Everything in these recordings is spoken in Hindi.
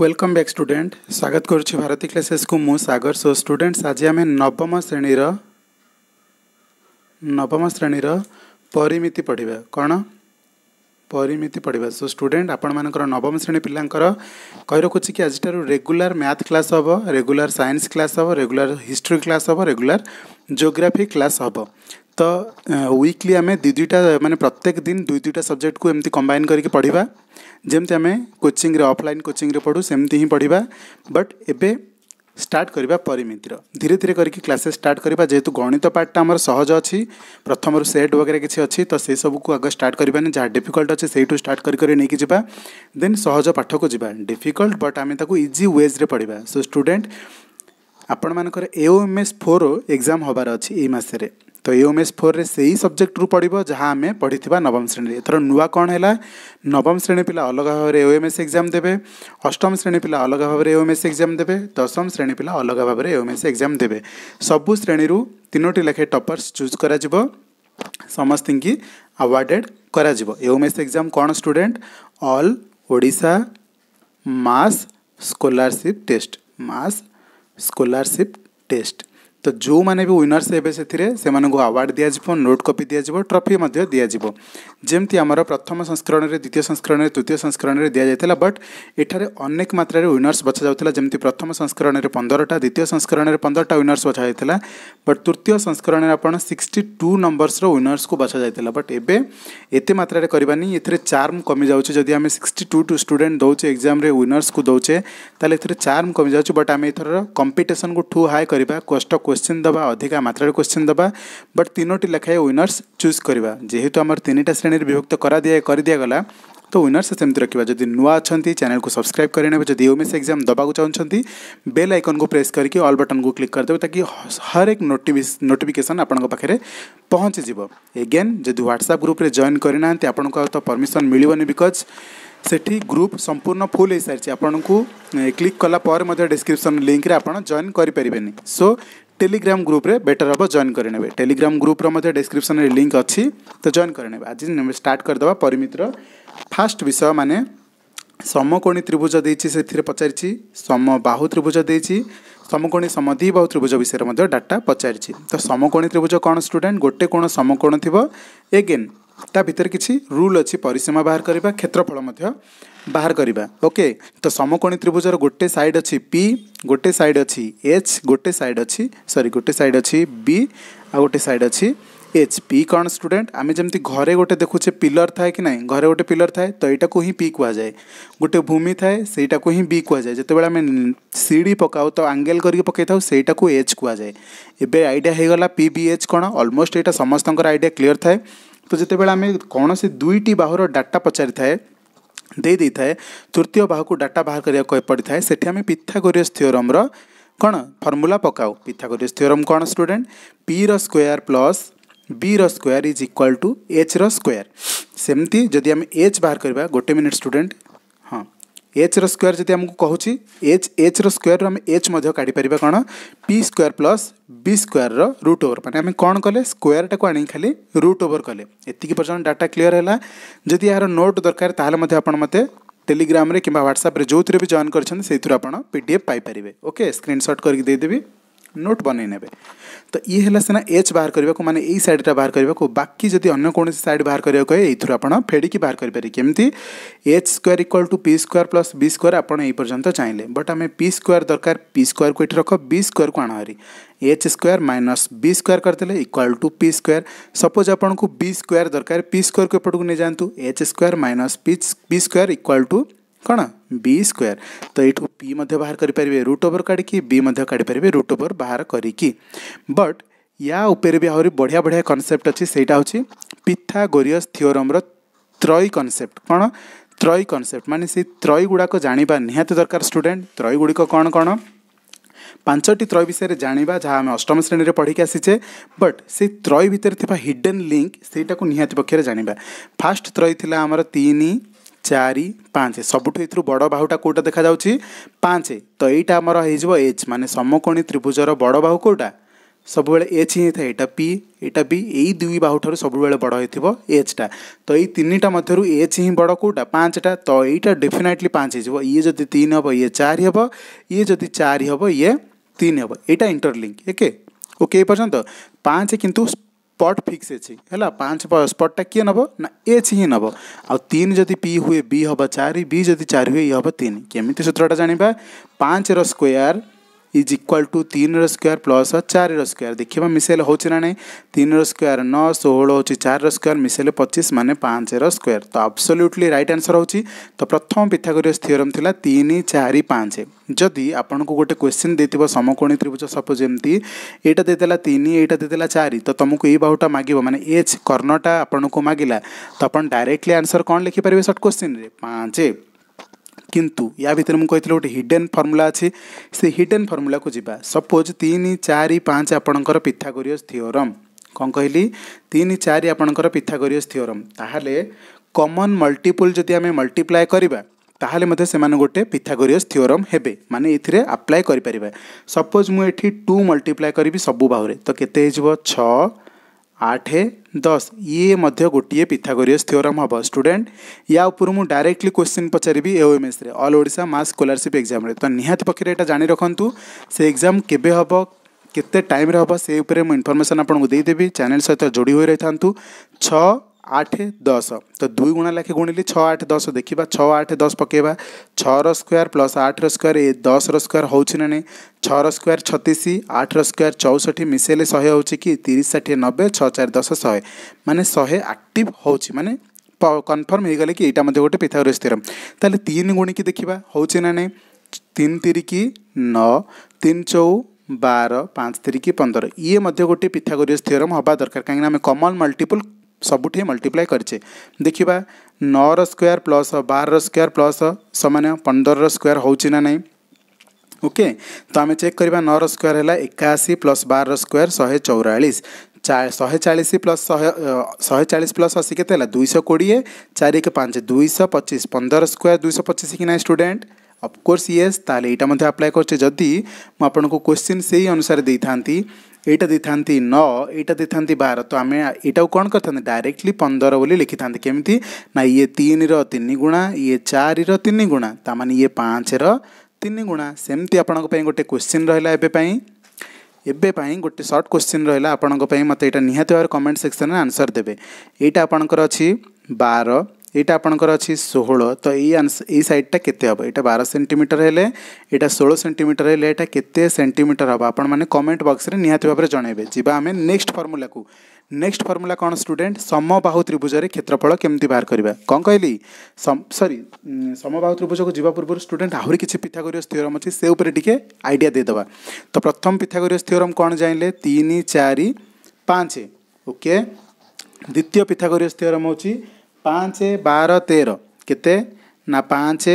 ওয়েলকম ব্যাক স্টুডেন্ট স্বাগত করছি ভারতী ক্লাসেসকু মু সাগর সো স্টুডেন্টস আজ আমি নবম শ্রেণীর নবম শ্রেণীর পরিমিতি পড়া কোণ পরিমিতি পড়া সো স্টুডেন্ট আপনার নবম শ্রেণী পিলাঙ্কর কই রকুছি কি আজিঠার রেগুলার ম্যাথ ক্লাস হব রেগুলার সায়েন্স ক্লাস হব রেগুলার হিস্ট্রি ক্লাস হব রেগুলার জিওগ্রাফি ক্লাস হব तो विकली आम दु दुईटा मानते प्रत्येक दिन दुई दुईटा सब्जेक्ट को एमती कंबाइन करके पढ़ा जमी आम कोचिंग अफलाइन कोचिंग पढ़ू सेमती ही पढ़ा बट ए स्टार्ट करवा परिमितर धीरे धीरे करके क्लासेस स्टार्ट करवा जेहतु गणित पार्टा सहज अच्छी प्रथम सेट वगैरह किसी अच्छी तो से सब को आगे स्टार्ट करें जहाँ डिफिकल्ट अच्छे से स्टार्ट करज पाठ को जी डिफिकल्ट बट आम इजी वेज रे पढ़ा सो स्टूडेंट आपण मानक A M S for exam हबार अच्छे यही मसरे ତ ଏ ଏମ୍ ଏସ୍ ଫୋର୍ରେ ସେଇ ସବଜେକ୍ଟ ରୁ ପଡ଼ିବ ଯାହା ଆମେ ପଢ଼ିଥିବା ନବମ ଶ୍ରେଣୀରେ ଏଥର ନୂଆ କ'ଣ ହେଲା ନବମ ଶ୍ରେଣୀ ପିଲା ଅଲଗା ଭାବରେ ଓ ଏମ୍ ଏସ୍ ଏକ୍ଜାମ୍ ଦେବେ ଅଷ୍ଟମ ଶ୍ରେଣୀ ପିଲା ଅଲଗା ଭାବରେ ଓ ଏମ୍ ଏସ୍ ଏକ୍ଜାମ୍ ଦେବେ ଦଶମ ଶ୍ରେଣୀ ପିଲା ଅଲଗା ଭାବରେ ଓ ଏମ୍ ଏସ୍ ଏକ୍ଜାମ୍ ଦେବେ ସବୁ ଶ୍ରେଣୀରୁ ତିନୋଟି ଲେଖାଏଁ ଟପର୍ସ ଚୁଜ୍ କରାଯିବ ସମସ୍ତଙ୍କୁ ଆୱାର୍ଡ଼େଡ଼୍ କରାଯିବ ଏ ଏମ୍ ଏସ୍ ଏକ୍ଜାମ୍ କ'ଣ student all Odisha math scholarship test math scholarship test तो जो मैंने भी विनर्स एवे से आवार्ड दिज्व नोट कपी दिज्व ट्रफी दिज्व जमी आमर प्रथम संस्करण में द्वितीय संस्करण में तृतीय संस्करण में दि जाता बट एठार अनेक मात्र विनर्स बछा जाता जमी प्रथम संस्करण में पंद्रह द्वितीय संस्करण में पंद्रह विनर्स बछा जाता बट तृतीय संस्करण में आज सिक्सटी टू नंबर्स विनर्स को बछा जाता बट एत मात्र करवानी एर चार्म कमी जाऊँचे जदि आम सिक्सटी टू टू स्टूडे दौचे एक्जाम विनर्स को दौचे तो चार्म कमी जाऊँ बट आम एथर कंपिटन को ठू हाई करवा कष्ट क्वेश्चन क्वेश्चन देवा अधिका मात्रा क्वेश्चन देवा बट तीनो लेखाए विनर्स चूज करवा जेहेतु आम तीन श्रेणी विभक्त तो कर दिया कर दिगला तो विनर्स सेमती रखा जब नुआ अच्छा चैनल को सब्सक्राइब करें जदि यूमेस एक्जाम देवाक चाहते बेल आइकन को प्रेस करके अल बटन को क्लिक करदेवे ताकि हर एक नोटिफिकेसन आपंक पाखे पहुँचीज एगेन जदि ह्वाट्सअप ग्रुप्रे जॉइन करना आपको तो परमिशन मिलनी बिकज ସେଠି ଗ୍ରୁପ୍ ସମ୍ପୂର୍ଣ୍ଣ ଫୁଲ୍ ହୋଇସାରିଛି ଆପଣଙ୍କୁ କ୍ଲିକ୍ କଲା ପରେ ମଧ୍ୟ ଡିସ୍କ୍ରିପ୍ସନ୍ ଲିଙ୍କ୍ରେ ଆପଣ ଜଏନ୍ କରିପାରିବେନି ସୋ টেলিগ্রাম গ্রুপে বেটার হব জয়েন করে নেবে টেলিগ্রাম গ্রুপর মধ্যে ডেসক্রিপশনরে লিঙ্ক অছি তো জয়েন করে নেবে আজ স্টার্ট করেদেবা পরিমিতির ফার্স্ট বিষয় মানে সমকোণী ত্রিভুজ দিয়েছি ସେଥିରେ ପଚାରିଛି ସମବାହୁ ତ୍ରିଭୁଜ ଦେଇଛି ସମକୋଣୀ ସମଦ୍ୱିବାହୁ ତ୍ରିଭୁଜ ବିଷୟରେ ମଧ୍ୟ ଡାଟା ପଚାରିଛି ତ ସମକୋଣୀ ତ୍ରିଭୁଜ କ'ଣ ଷ୍ଟୁଡେଣ୍ଟ ଗୋଟେ କୋଣ ସମକୋଣ ଥିବ ଏଗେନ୍ ତା ଭିତରେ କିଛି ରୁଲ୍ ଅଛି ପରିସୀମା ବାହାର କରିବା କ୍ଷେତ୍ରଫଳ ମଧ୍ୟ ବାହାର କରିବା ଓକେ ତ ସମକୋଣୀ ତ୍ରିଭୁଜର ଗୋଟେ ସାଇଡ଼୍ ଅଛି ପି ଗୋଟେ ସାଇଡ଼୍ ଅଛି ଏଚ୍ ଗୋଟେ ସାଇଡ଼୍ ଅଛି ସରି ଗୋଟେ ସାଇଡ଼୍ ଅଛି ବି ଆଉ ଗୋଟେ ସାଇଡ଼୍ ଅଛି ଏଚ୍ ପି କ'ଣ ଷ୍ଟୁଡେଣ୍ଟ ଆମେ ଯେମିତି ଘରେ ଗୋଟେ ଦେଖୁଛେ ପିଲର୍ ଥାଏ କି ନାହିଁ ଘରେ ଗୋଟେ ପିଲର୍ ଥାଏ ତ ଏଇଟାକୁ ହିଁ ପି କୁହାଯାଏ ଗୋଟେ ଭୂମି ଥାଏ ସେଇଟାକୁ ହିଁ ବି କୁହାଯାଏ ଯେତେବେଳେ ଆମେ ସିଡ଼ି ପକାଉ ତ ଆଙ୍ଗେଲ୍ କରିକି ପକାଇଥାଉ ସେଇଟାକୁ ଏଚ୍ କୁହାଯାଏ ଏବେ ଆଇଡ଼ିଆ ହେଇଗଲା ପି ବି ଏଚ୍ କ'ଣ ଅଲମୋଷ୍ଟ ଏଇଟା ସମସ୍ତଙ୍କର ଆଇଡ଼ିଆ କ୍ଲିଅର୍ ଥାଏ तो जिते आम कौन से दुईट बाहूर डाटा पचारि थाए थाए तृतीय बाहू को डाटा बाहर करने पड़ता है सेठी आम पिथागोरियस थीओरम कौन फर्मूला पकाऊ पिथागोरियस थीओरम कौन study P रोयर plus B रोयर is equal to H raw square सेमती जदि आम एच बाहर करवा गोटे मिनिट स्टूडेंट एच्र स्क्वयर जब आमको कहूँ एच एच रोयर रु आम एच काढ़ कौन P square plus B square root over मैंने कौन कले स्क्टा को आई रुट ओवर कले इतनी पर्यटन डाटा क्लीयर है जदि यार नोट दरकार मत टेलीग्राम कि ह्वाट्सअप जो थी जॉन करते पी डी एफ पाइपे ओके स्क्रीनशट करके देदेवी नोट बनने तो ये है सीना एच बाहर करने को मैंने यही सैड बाहर करने को बाकी जदि अगर कौन सैड बाहर करने को यही आपड़ फेड़ी बाहर करेंगे कमी H square equal to P square plus B square पर्यटन चाहिए बट आम पी स्क्वयर दरकार पी स्क्वयर को ये रख बी स्क्वयर को आणहरी H square minus B square करदे equal to P square suppose आपको बी स्क्वयर दरकार पी स्क्वयर को नहीं जातु H square minus P square equal to କ'ଣ ବି ସ୍କୋୟାର ତ ଏଇଠୁ ପି ମଧ୍ୟ ବାହାର କରିପାରିବେ ରୁଟ୍ ଓଭର୍ କାଢ଼ିକି ବି ମଧ୍ୟ କାଢ଼ିପାରିବେ ରୁଟ୍ ଓଭର୍ ବାହାର କରିକି ବଟ୍ ୟା ଉପରେ ବି ଆହୁରି ବଢ଼ିଆ ବଢ଼ିଆ କନସେପ୍ଟ ଅଛି ସେଇଟା ହେଉଛି ପିଥାଗୋରିୟସ୍ ଥିଓରମ୍ର ତ୍ରୟୀ କନସେପ୍ଟ କ'ଣ ତ୍ରୟୀ କନସେପ୍ଟ ମାନେ ସେଇ ତ୍ରୟୀ ଗୁଡ଼ାକ ଜାଣିବା ନିହାତି ଦରକାର ଷ୍ଟୁଡେଣ୍ଟ ତ୍ରୟୀ ଗୁଡ଼ିକ କ'ଣ କ'ଣ ପାଞ୍ଚଟି ତ୍ରୟ ବିଷୟରେ ଜାଣିବା ଯାହା ଆମେ ଅଷ୍ଟମ ଶ୍ରେଣୀରେ ପଢ଼ିକି ଆସିଛେ ବଟ୍ ସେଇ ତ୍ରୟ ଭିତରେ ଥିବା ହିଡେନ୍ ଲିଙ୍କ୍ ସେଇଟାକୁ ନିହାତି ପକ୍ଷରେ ଜାଣିବା ଫାର୍ଷ୍ଟ ତ୍ରୟୀ ଥିଲା ଆମର ତିନି चार पाँच सबुठु यत्रु बड बाहुटा देखा देखाऊाउ पाँच तो एटा अब एच म समकणी त्रिभुज र बड बाहु केटा सबैबे एच हिँड्छ एटा पी एटा बी ए दुई बाहुठु सबैबेला बड होइन एचटा त यतिनिटा मध्यु एच ही बड केटा पाँचटा तो यटा डेफिनेटली पाँच है इदिए चारिब जति चार हे इए तिन हे ए इन्टरलिङ एक ओके ए पर्न्त पाँच कि स्पट फिक्स अच्छी है पाँच स्पटा किए नब ना एच ही नब आन जदि पी हुए बी हम चार बी जदि चार हुए ये हम तीन केमी सूत्रटा जाना पाँच र ଇଜ୍ ଇକ୍ୱାଲ୍ ଟୁ ତିନିର ସ୍କୋୟାର୍ ପ୍ଲସ୍ ଚାରିର ସ୍କୋୟାର୍ ଦେଖିବା ମିଶାଇଲେ ହେଉଛି ନା ନାହିଁ ତିନିର ସ୍କୋୟାର୍ ନଅ ଷୋହଳ ହେଉଛି ଚାରିର ସ୍କୋୟାର୍ ମିଶାଇଲେ ପଚିଶ ମାନେ ପାଞ୍ଚର ସ୍କୋୟାର୍ ତ ଆବସଲ୍ୟୁଟଲି ରାଇଟ୍ ଆନ୍ସର୍ ହେଉଛି ତ ପ୍ରଥମ ପିଥାଗୋରିୟସ୍ ଥିଓରମ୍ ଥିଲା ତିନି ଚାରି ପାଞ୍ଚ ଯଦି ଆପଣଙ୍କୁ ଗୋଟେ କ୍ୱେଶ୍ଚିନ୍ ଦେଇଥିବ ସମକୋଣୀ ତ୍ରିଭୁଜ ସପୋଜ୍ ଏମିତି ଏଇଟା ଦେଇଦେଲା ତିନି ଏଇଟା ଦେଇଦେଲା ଚାରି ତ ତୁମକୁ ଏଇ ବାହୁଟା ମାଗିବ ମାନେ ଏଚ୍ କର୍ଣ୍ଣଟା ଆପଣଙ୍କୁ ମାଗିଲା ତ ଆପଣ ଡାଇରେକ୍ଟଲି ଆନ୍ସର୍ କ'ଣ ଲେଖିପାରିବେ ସର୍ଟ କ୍ୱେଶ୍ଚିନ୍ରେ ପାଞ୍ଚ କିନ୍ତୁ ୟା ଭିତରେ ମୁଁ କହିଥିଲି ଗୋଟେ ହିଡ଼େନ୍ ଫର୍ମୁଲା ଅଛି ସେ ହିଡ଼େନ୍ ଫର୍ମୁଲାକୁ ଯିବା ସପୋଜ୍ ତିନି ଚାରି ପାଞ୍ଚ ଆପଣଙ୍କର ପିଥାଗୋରିୟସ୍ ଥିଓରମ୍ କ'ଣ କହିଲି ତିନି ଚାରି ଆପଣଙ୍କର ପିଥାଗୋରିୟସ୍ ଥିଓରମ୍ ତାହେଲେ କମନ୍ ମଲ୍ଟିପୁଲ୍ ଯଦି ଆମେ ମଲ୍ଟିପ୍ଲାଏ କରିବା ତାହେଲେ ମଧ୍ୟ ସେମାନେ ଗୋଟେ ପିଥାଗୋରିୟସ୍ ଥିଓରମ୍ ହେବେ ମାନେ ଏଥିରେ ଆପ୍ଲାଏ କରିପାରିବା ସପୋଜ୍ ମୁଁ ଏଠି ଟୁ ମଲ୍ଟିପ୍ଲାଏ କରିବି ସବୁ ବାହୁରେ ତ କେତେ ହେଇଯିବ ଛଅ आठ दस ये गोटे पिथागोरियस थिओरम हम स्टूडेंट या उपर मुझे डायरेक्टली क्वेश्चन पचारि S all Odisha math scholarship exam तो निहाती पक्ष यहाँ जाणी रखु से एक्जाम केवे हम केते टाइम हम से इनफर्मेसन आपको देदेवि चैनल सहित जोड़ी हो रही था छः आठ दस तो दुई गुणा लाखे गुणिली छः आठ दस देखा छः आठ दस पक छर स्क्वयर प्लस आठ स्क्वयर ए दसर स्क्वयर हो ना छर स्क्वयर छतीस आठर स्क्वयर चौष्टि मिसेले शहे हो कि तीस षाठी नबे छः चार दस शहे मानने शहे आक्टिव हो मानने कनफर्म हो गले कि यहाँ गोटे पिथागोर स्थिर तेल तीन गुणी की देखा हो ना ना तीन तिरिकी नौ तीन चौ बार पाँच कि पंदर ये गोटे पिथागोर स्थिरम हवा दरकार कहीं कमन मल्टीपुल ସବୁଠି ମଲ୍ଟିପ୍ଲାଏ କରିଛେ ଦେଖିବା ନଅର ସ୍କୋୟାର୍ ପ୍ଲସ୍ ବାରର ସ୍କୋୟାର୍ ପ୍ଲସ୍ ସମାନ ପନ୍ଦରର ସ୍କୋୟାର୍ ହେଉଛି ନା ନାହିଁ ଓକେ ତ ଆମେ ଚେକ୍ କରିବା ନଅର ସ୍କୋୟାର୍ ହେଲା ଏକାଅଶୀ ପ୍ଲସ୍ ବାରର ସ୍କୋୟାର୍ ଶହେ ଚଉରାଳିଶ ଶହେ ଚାଳିଶ ପ୍ଲସ୍ ଶହେ ଶହେ ଚାଳିଶ ପ୍ଲସ୍ ଅଶୀ କେତେ ହେଲା ଦୁଇଶହ କୋଡ଼ିଏ ଚାରି ଏକ ପାଞ୍ଚ ଦୁଇଶହ ପଚିଶ ପନ୍ଦର ସ୍କୋୟାର୍ ଦୁଇଶହ ପଚିଶ କି ନାହିଁ ଷ୍ଟୁଡେଣ୍ଟ ଅଫକୋର୍ସ ୟେସ୍ ତାହେଲେ ଏଇଟା ମଧ୍ୟ ଆପ୍ଲାଏ କରୁଛେ ଯଦି ମୁଁ ଆପଣଙ୍କୁ କ୍ୱେଶ୍ଚିନ୍ ସେଇ ଅନୁସାରେ ଦେଇଥାନ୍ତି ଏଇଟା ଦେଇଥାନ୍ତି ନଅ ଏଇଟା ଦେଇଥାନ୍ତି ବାର ତ ଆମେ ଏଇଟାକୁ କ'ଣ କରିଥାନ୍ତି ଡାଇରେକ୍ଟଲି ପନ୍ଦର ବୋଲି ଲେଖିଥାନ୍ତି କେମିତି ନା ଇଏ ତିନିର ତିନି ଗୁଣା ଇଏ ଚାରିର ତିନି ଗୁଣା ତା ମାନେ ଇଏ ପାଞ୍ଚର ତିନି ଗୁଣା ସେମିତି ଆପଣଙ୍କ ପାଇଁ ଗୋଟେ କୋଶ୍ଚିନ୍ ରହିଲା ଏବେ ପାଇଁ ଏବେ ପାଇଁ ଗୋଟେ ସର୍ଟ କୋଶ୍ଚିନ୍ ରହିଲା ଆପଣଙ୍କ ପାଇଁ ମୋତେ ଏଇଟା ନିହାତି ଭାବରେ କମେଣ୍ଟ ସେକ୍ସନ୍ରେ ଆନ୍ସର୍ ଦେବେ ଏଇଟା ଆପଣଙ୍କର ଅଛି ବାର এইটা আপনার অছি ষোহল তো এই এই সাইডটা কত হব এটা বার সেটিমিটর হলে এটা ষোল সেটিমিটর হলে এটা কত সেটিমিটর হব আপনার মানে কমেন্ট বক্সরে নিহতি ভাবে জনাইবে যা আমি নেক্সট ফর্মুলা কু নেক্সট ফর্মুলা কম স্টুডেন্ট সমবাহু ত্রিভুজের ক্ষেত্রফল কমিটি বাহার করা কম কহিলি সরি সমবাহু ত্রিভুজক যা পূর্ব স্টুডেন্ট আহরি কিছু পিথাগোরিয়স থিওরম অনেক সে উপরে টিকি আইডিয়া দিয়ে দেওয়া তো প্রথম পিথাগোরিয়স থিওরম কম জাঁলে তিন চারি পাঁচ ওকে দ্বিতীয় পিথাগোরিয়স থিওরম হচ্ছে ପାଞ୍ଚ ବାର ତେର କେତେ ନା ପାଞ୍ଚ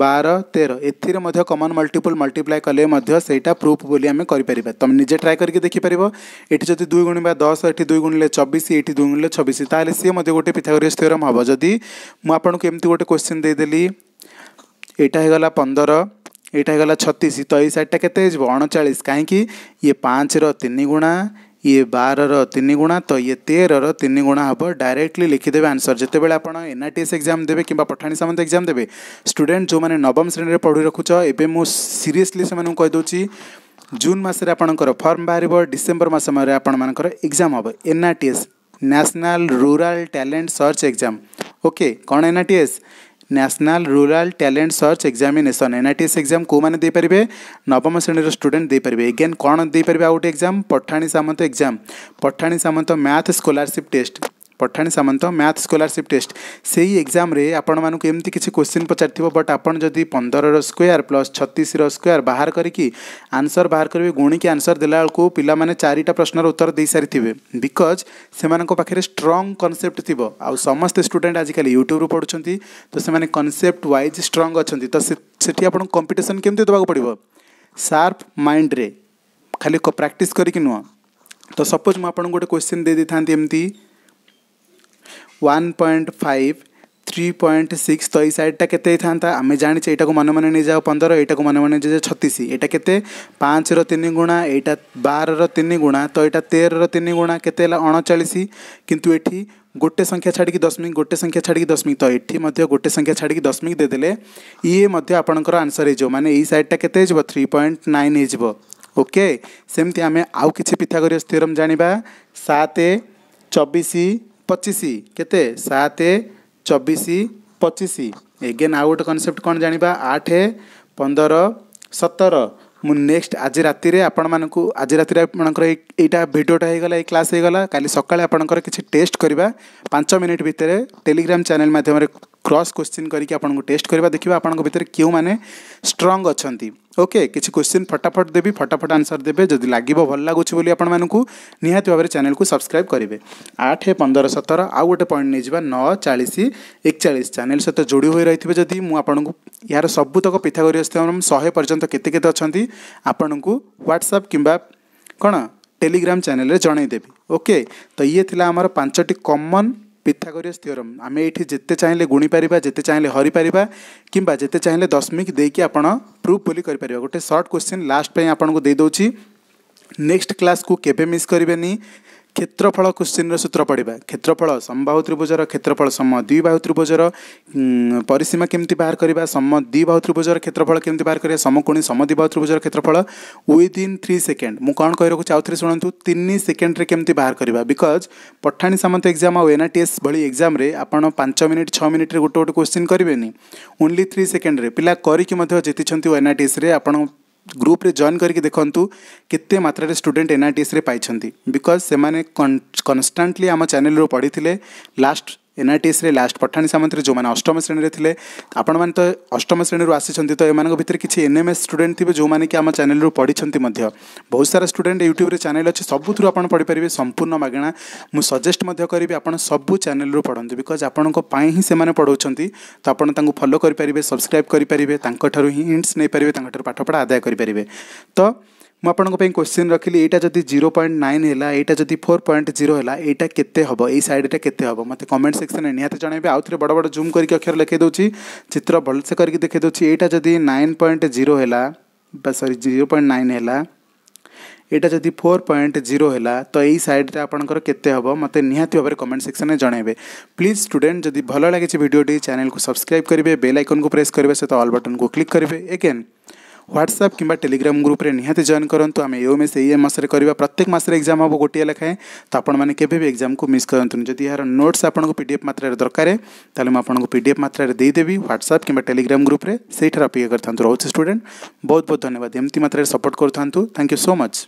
ବାର ତେର ଏଥିରେ ମଧ୍ୟ କମନ୍ ମଲ୍ଟିପୁଲ୍ ମଲ୍ଟିପ୍ଲାଏ କଲେ ମଧ୍ୟ ସେଇଟା ପ୍ରୁଫ୍ ବୋଲି ଆମେ କରିପାରିବା ତୁମେ ନିଜେ ଟ୍ରାଏ କରିକି ଦେଖିପାରିବ ଏଠି ଯଦି ଦୁଇ ଗୁଣିବା ଦଶ ଏଠି ଦୁଇ ଗୁଣିଲେ ଚବିଶ ଏଠି ଦୁଇ ଗୁଣିଲେ ଛବିଶ ତାହେଲେ ସିଏ ମଧ୍ୟ ଗୋଟେ ପିଥାଗୋରିୟସ୍ ଥିଓରମ୍ ହେବ ଯଦି ମୁଁ ଆପଣଙ୍କୁ ଏମିତି ଗୋଟେ କ୍ୱେଶ୍ଚିନ୍ ଦେଇଦେଲି ଏଇଟା ହେଇଗଲା ପନ୍ଦର ଏଇଟା ହେଇଗଲା ଛତିଶ ତ ଏଇ ସାଇଡ଼୍ଟା କେତେ ହେଇଯିବ ଅଣଚାଳିଶ କାହିଁକି ଇଏ ପାଞ୍ଚର ତିନି ଗୁଣା ଇଏ ବାରର ତିନି ଗୁଣା ତ ଇଏ ତେରର ତିନି ଗୁଣା ହେବ ଡାଇରେକ୍ଟଲି ଲେଖିଦେବେ ଆନ୍ସର୍ ଯେତେବେଳେ ଆପଣ N R T S exam ଦେବେ କିମ୍ବା ପଠାଣି ସାମନ୍ତ ଏକ୍ଜାମ୍ ଦେବେ ଷ୍ଟୁଡେଣ୍ଟ ଯେଉଁମାନେ ନବମ ଶ୍ରେଣୀରେ ପଢ଼ି ରଖୁଛ ଏବେ ମୁଁ ସିରିୟସଲି ସେମାନଙ୍କୁ କହିଦେଉଛି ଜୁନ୍ ମାସରେ ଆପଣଙ୍କର ଫର୍ମ ବାହାରିବ ଡିସେମ୍ବର ମାସ ସମୟରେ ଆପଣମାନଙ୍କର ଏକ୍ଜାମ୍ ହେବ N R T S national rural talent search exam okay କ'ଣ N R T S national rural talent search examination NITS exam को मैंने देपारे नवम श्रेणी रो स्टूडेंट दे परबे अगेन कोन दे परबे out Pathani Samanta exam Pathani Samanta math scholarship test Pathani Samanta math scholarship test सही एक्जाम आपिँ कि क्वेश्चन पचिथ बट आप जति पन्ध्र र स्क्वयर प्लस छतिस र स्क्वयर बाहारिक आन्सर बाहार गुणिकि आन्सर देला बुक पि चारिटा प्रश्न र उत्तर दिइसारिथि बिकज्खे स्ट्रङ कनसेप्ट थियो आउ समे स्टुडेन्ट आजकल युट्युब्रु पढुन्छ तनसेप्ट वाइज स्ट्रङ अनि तिमी आउँ कम्पिटिसन केमि दबाक पर्व सर्प मइड्रे खालि प्राक्ट गरिक नुह तो सपोज म आउन गए क्वेन दिन M one point five three point six ताइडटा केतेन् जाछौँ एटाको मनमन पन्ध्र एटाको मन मन छतिस एटा केते पाँच र तिन गुणा एटा बार र तिन गुणा त एटा तेह्र र तिन गुणा केते अनचालिसुटी गोटे संख्या छाडिक दशमिक गोटे संख्या छाडिक दसमिक ती गोटे संख्या छाडिक दसमिक दिदेले इ म आप्र आन्सर है मे सत्य थ्री पोइन्ट नाइन है ओके सेमी आमे आउँछ पिठागरी स्थिरम जाँदा सात चबिस ପଚିଶ କେତେ ସାତ ଚବିଶ ପଚିଶ ଏଗେନ୍ ଆଉ ଗୋଟେ କନସେପ୍ଟ କ'ଣ ଜାଣିବା ଆଠ ପନ୍ଦର ସତର ମୁଁ ନେକ୍ସଟ ଆଜି ରାତିରେ ଆପଣମାନଙ୍କୁ ଆଜି ରାତିରେ ଆପଣଙ୍କର ଏଇ ଏଇଟା ଭିଡ଼ିଓଟା ହୋଇଗଲା ଏଇ କ୍ଲାସ୍ ହୋଇଗଲା କାଲି ସକାଳେ ଆପଣଙ୍କର କିଛି ଟେଷ୍ଟ କରିବା ପାଞ୍ଚ ମିନିଟ୍ ଭିତରେ ଟେଲିଗ୍ରାମ ଚ୍ୟାନେଲ ମାଧ୍ୟମରେ क्रस क्वेश्चन करके आपको टेस्ट करवा देखा आपंक क्यों मैंने स्ट्रंग अच्छा ओके किसी क्वेश्चन फटाफट देवी फटाफट आंसर देवे जदि लगे भल लगुच निहाती भाव चैनल को सब्सक्राइब करेंगे आठ पंदर सतर आउ गोटे पॉइंट नहीं जा नौ चालीस एकचाश चैनल सहित जोड़ी हो रही थे जदि मुझे यार सबुतक पिथागोरियस शहे पर्यटन केते केते अच्छा आपण को ह्वाट्सअप कि कौन टेलीग्राम चैनल जनईदेवी ओके तो ये थी आमर पांचटी कमन पिथागोरियस थ्योरम आम ये जिते चाहिए गुणी पार जिते चाहिए हरीपर कि जिते चाहिए दशमिक देखिए आप प्रूफ बोली कर गोटे सर्ट क्वेश्चन लास्ट आपको देदे नेक्स्ट क्लास को केवे मिस करेनि क्षेत्रफल क्वेशिनर सूत्र पढि क्षेत्रफल सम बाहुत्रिभुज क्षेत्रफल सम दुई बाहतृभुज र परिसीमा के सम्वितृभज र क्षेत्रफल के समि सम दुई भातृतृभुज र क्षेत्रफल ओदिन थ्री सेकेन्ड मुराख चाउथिति शुणु तिन सेकेन्डले के बिकज पठाणी सामन्त एक्जाम आउँ एनआरटिएस भोलि एक्जाम आँच मिनट छ मिनट गोटे गोटे क्वि ओन्ली थ्री सकेन्ड्रे पहिला म जिति उ एनआरटस आउँ ଗ୍ରୁପ୍ରେ ଜଏନ୍ କରିକି ଦେଖନ୍ତୁ କେତେ ମାତ୍ରାରେ ଷ୍ଟୁଡେଣ୍ଟ ଏନ୍ଆଇଟିଏସ୍ରେ ପାଇଛନ୍ତି ବିକଜ୍ ସେମାନେ କନଷ୍ଟାଣ୍ଟଲି ଆମ ଚ୍ୟାନେଲ୍ରୁ ପଢ଼ିଥିଲେ ଲାଷ୍ଟ एनआरटिएस्रे लास्ट पठाणी सामतीहरू जो भने अष्टम श्रेणीले ले आउने त अष्टम श्रेणी आर एनएमएस स्टुडेन्ट थियो जोमा आम च्याने पढिन्छ बहुत सारा स्टुडेन्ट युट्युब च्याने अहिले सबुथुर आउन पढिपारे सम्पूर्ण मगेण मु सजेस्टमा सबै च्याने पढन्तु बिकज् आप पढाउँ अ फलो गरिपारे सब्सक्राइब गरिपारे ति हिन्ट्स नै पाठपढा आदय गरिपारे त मुझे क्वेश्चन रखिली यहाँ जब जीरो पॉइंट नाइन है यहाँ जब फोर पॉइंट जीरो है यहाँ के सैडटा के हम कमेंट सेक्शन में निहती जनइबे आउ थे बड़ बड़ जूम करके अक्षर लिखे दूसरी चित्र भलसे करके देखे दूसरी यहाँ जब नाइन पॉइंट जीरो है सरी जीरो पॉइंट नाइन है यहाँ जब फोर पॉइंट जीरो है तो यही सैड्रे आपंकर के मत निहाती भाव में कमेंट सेक्शन में जनइबे प्लीज स्टूडेंट जब भल लगी भिडियोटी चैनल को सब्सक्राइब करेंगे बेल आइकन को प्रेस करने सहित अल बटन को क्लिक करेंगे एगेन ह्वाट्सअप कि टेलीग्राम ग्रुप निहाते जॉन करूँ आम यो मेस ई मस प्रत्येक मसाम हम गोटे लेखाएं तो आपने के एक्जाम को मिस करूँ जदि यार नोट्स आपको पीडफ मात्र दरकार तेल मुझको पीडफ मात्र देदेवी ह्वाट्सअप कि टेलीग्राम ग्रुप से अपेक्षा करता रोचे स्टूडेंट बहुत बहुत धन्यवाद एमती मात्र सपोर्ट करूँ थैंक यू सो मच